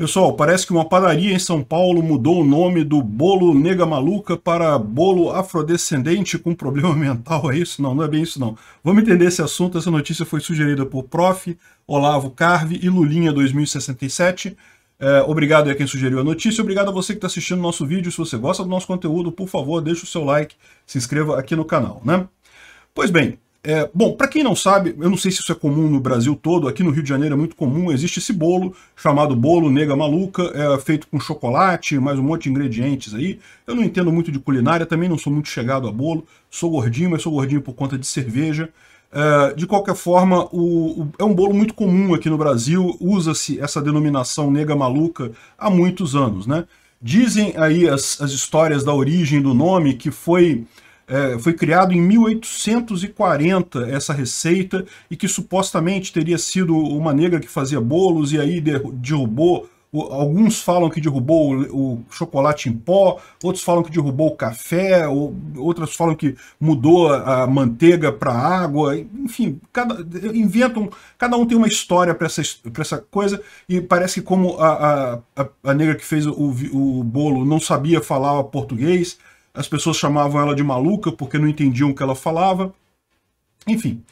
Pessoal, parece que uma padaria em São Paulo mudou o nome do bolo nega maluca para bolo afrodescendente com problema mental, é isso? Não, não é bem isso não. Vamos entender esse assunto, essa notícia foi sugerida por Prof, Olavo Carve e Lulinha 2067. É, obrigado a quem sugeriu a notícia, obrigado a você que está assistindo nosso vídeo. Se você gosta do nosso conteúdo, por favor, deixe o seu like, se inscreva aqui no canal, né? Pois bem, é, bom, para quem não sabe, eu não sei se isso é comum no Brasil todo, aqui no Rio de Janeiro é muito comum, existe esse bolo chamado bolo nega maluca, é feito com chocolate, mais um monte de ingredientes aí. Eu não entendo muito de culinária, também não sou muito chegado a bolo, sou gordinho, mas sou gordinho por conta de cerveja. É, de qualquer forma, o, o, é um bolo muito comum aqui no Brasil, usa-se essa denominação nega maluca há muitos anos, né? Dizem aí as, as histórias da origem do nome que foi é, foi criado em 1840 essa receita e que supostamente teria sido uma negra que fazia bolos e aí derrubou alguns falam que derrubou o, chocolate em pó, outros falam que derrubou o café, outras outros falam que mudou a manteiga para água, enfim, cada, inventam, cada um tem uma história para essa, pra essa coisa, e parece que como a, a, a negra que fez o, o bolo não sabia falar português, as pessoas chamavam ela de maluca porque não entendiam o que ela falava. Enfim,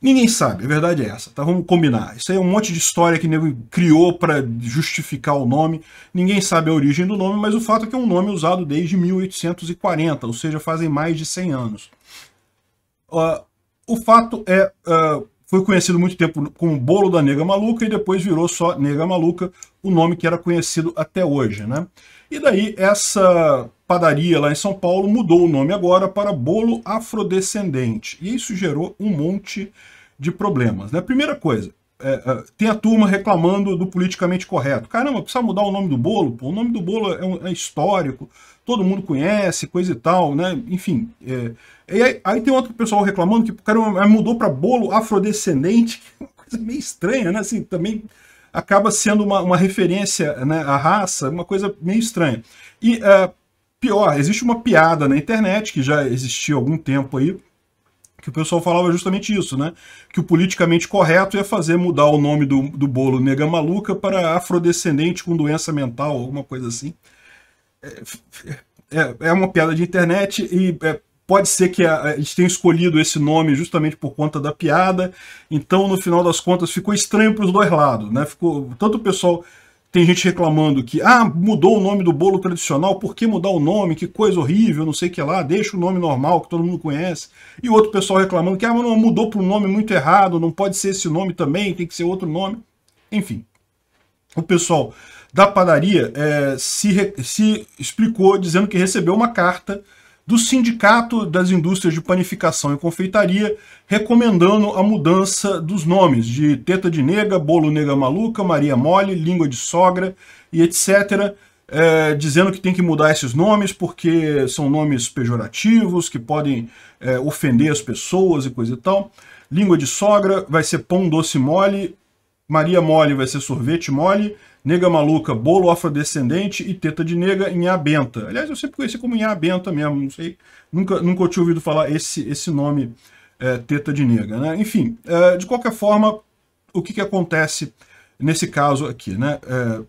ninguém sabe, a verdade é essa, tá? Vamos combinar. Isso aí é um monte de história que nego criou para justificar o nome. Ninguém sabe a origem do nome, mas o fato é que é um nome usado desde 1840, ou seja, fazem mais de 100 anos. Uh, o fato é, uh, foi conhecido muito tempo como Bolo da Nega Maluca e depois virou só Nega Maluca, o nome que era conhecido até hoje. Né? E daí essa padaria lá em São Paulo mudou o nome agora para Bolo Afrodescendente. E isso gerou um monte de problemas. Né? Primeira coisa, é, é, tem a turma reclamando do politicamente correto. Caramba, precisa mudar o nome do bolo? Pô, o nome do bolo é, um, é, histórico, todo mundo conhece, coisa e tal, né? Enfim. É, e aí, aí, tem outro pessoal reclamando que caramba, mudou para bolo afrodescendente, que é uma coisa meio estranha, né? Assim, também acaba sendo uma, uma referência né, à raça, uma coisa meio estranha. E é, pior, existe uma piada na internet que já existia há algum tempo aí, que o pessoal falava justamente isso, né? Que o politicamente correto ia é fazer mudar o nome do, do bolo nega maluca para afrodescendente com doença mental, alguma coisa assim. É, é, é uma piada de internet e é, pode ser que a, eles tenham escolhido esse nome justamente por conta da piada. Então, no final das contas, ficou estranho para os dois lados, né? Ficou tanto o pessoal tem gente reclamando que, ah, mudou o nome do bolo tradicional, por que mudar o nome? Que coisa horrível, não sei o que lá, deixa o nome normal que todo mundo conhece. E outro pessoal reclamando que, ah, mas não, mudou para um nome muito errado, não pode ser esse nome também, tem que ser outro nome. Enfim, o pessoal da padaria é, se, se explicou dizendo que recebeu uma carta do Sindicato das Indústrias de Panificação e Confeitaria, recomendando a mudança dos nomes de Teta de Nega, Bolo Nega Maluca, Maria Mole, Língua de Sogra e etc., é, eh, dizendo que tem que mudar esses nomes porque são nomes pejorativos, que podem é, ofender as pessoas e coisa e tal. Língua de sogra vai ser pão doce mole, Maria mole vai ser sorvete mole, Nega Maluca, Bolo Afrodescendente e Teta de Nega, Inhá Benta. Aliás, eu sempre conheci como Inhá Benta mesmo, não sei, nunca, nunca tinha ouvido falar esse, esse nome, é, Teta de Nega. Né? Enfim, é, de qualquer forma, o que, que acontece nesse caso aqui? Né? É,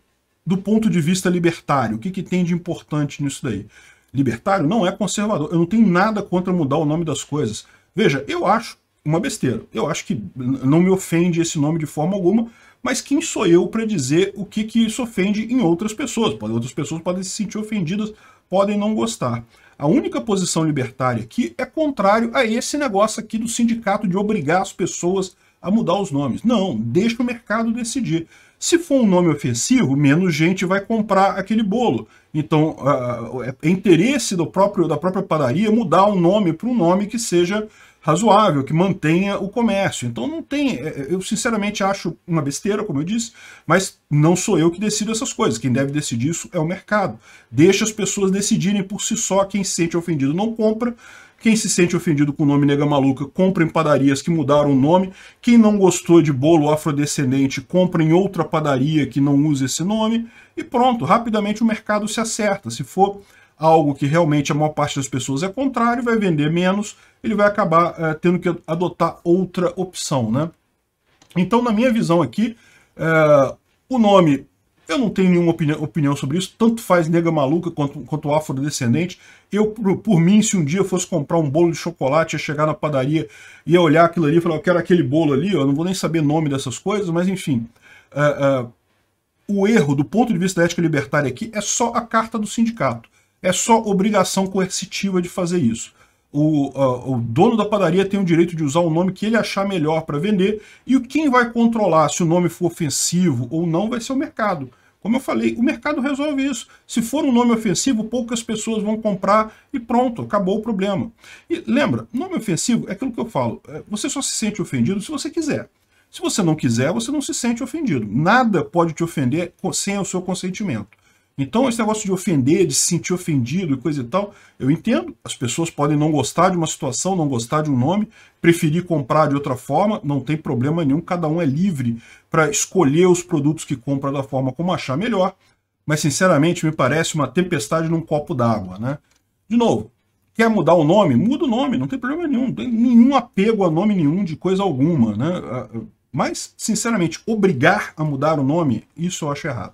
do ponto de vista libertário, o que, que tem de importante nisso daí? Libertário não é conservador, eu não tenho nada contra mudar o nome das coisas. Veja, eu acho uma besteira. Eu acho que não me ofende esse nome de forma alguma, mas quem sou eu para dizer o que, que isso ofende em outras pessoas? Outras pessoas podem se sentir ofendidas, podem não gostar. A única posição libertária aqui é contrário a esse negócio aqui do sindicato de obrigar as pessoas a mudar os nomes. Não, deixa o mercado decidir. Se for um nome ofensivo, menos gente vai comprar aquele bolo. Então, ah, é interesse do próprio, da própria padaria mudar o um nome para um nome que seja razoável, que mantenha o comércio. Então não tem, é, é, eu sinceramente acho uma besteira, como eu disse, mas não sou eu que decido essas coisas, quem deve decidir isso é o mercado. Deixa as pessoas decidirem por si só, quem se sente ofendido não compra, quem se sente ofendido com o nome Nega Maluca, compra em padarias que mudaram o nome. Quem não gostou de bolo afrodescendente, compra em outra padaria que não use esse nome. E pronto, rapidamente o mercado se acerta. Se for algo que realmente a maior parte das pessoas é contrário, vai vender menos, ele vai acabar é, tendo que adotar outra opção, né? Então, na minha visão aqui, é, o nome, eu não tenho nenhuma opinião, opinião sobre isso, tanto faz nega maluca quanto, quanto afrodescendente. Eu, por, por, mim, se um dia eu fosse comprar um bolo de chocolate, ia chegar na padaria, ia olhar aquilo ali e falar, eu quero aquele bolo ali, eu não vou nem saber nome dessas coisas, mas enfim... É, o erro do ponto de vista da ética libertária aqui é só a carta do sindicato é só obrigação coercitiva de fazer isso. O, uh, o, dono da padaria tem o direito de usar o nome que ele achar melhor para vender, e quem vai controlar se o nome for ofensivo ou não vai ser o mercado. Como eu falei, o mercado resolve isso. Se for um nome ofensivo, poucas pessoas vão comprar e pronto, acabou o problema. E lembra, nome ofensivo é aquilo que eu falo, é, você só se sente ofendido se você quiser. Se você não quiser, você não se sente ofendido. Nada pode te ofender sem o seu consentimento. Então, esse negócio de ofender, de se sentir ofendido e coisa e tal, eu entendo. As pessoas podem não gostar de uma situação, não gostar de um nome, preferir comprar de outra forma, não tem problema nenhum. Cada um é livre para escolher os produtos que compra da forma como achar melhor. Mas, sinceramente, me parece uma tempestade num copo d'água, né? De novo, quer mudar o nome? Muda o nome, não tem problema nenhum. Não tem nenhum apego a nome nenhum de coisa alguma, né? Ah, ah, mas, sinceramente, obrigar a mudar o nome, isso eu acho errado.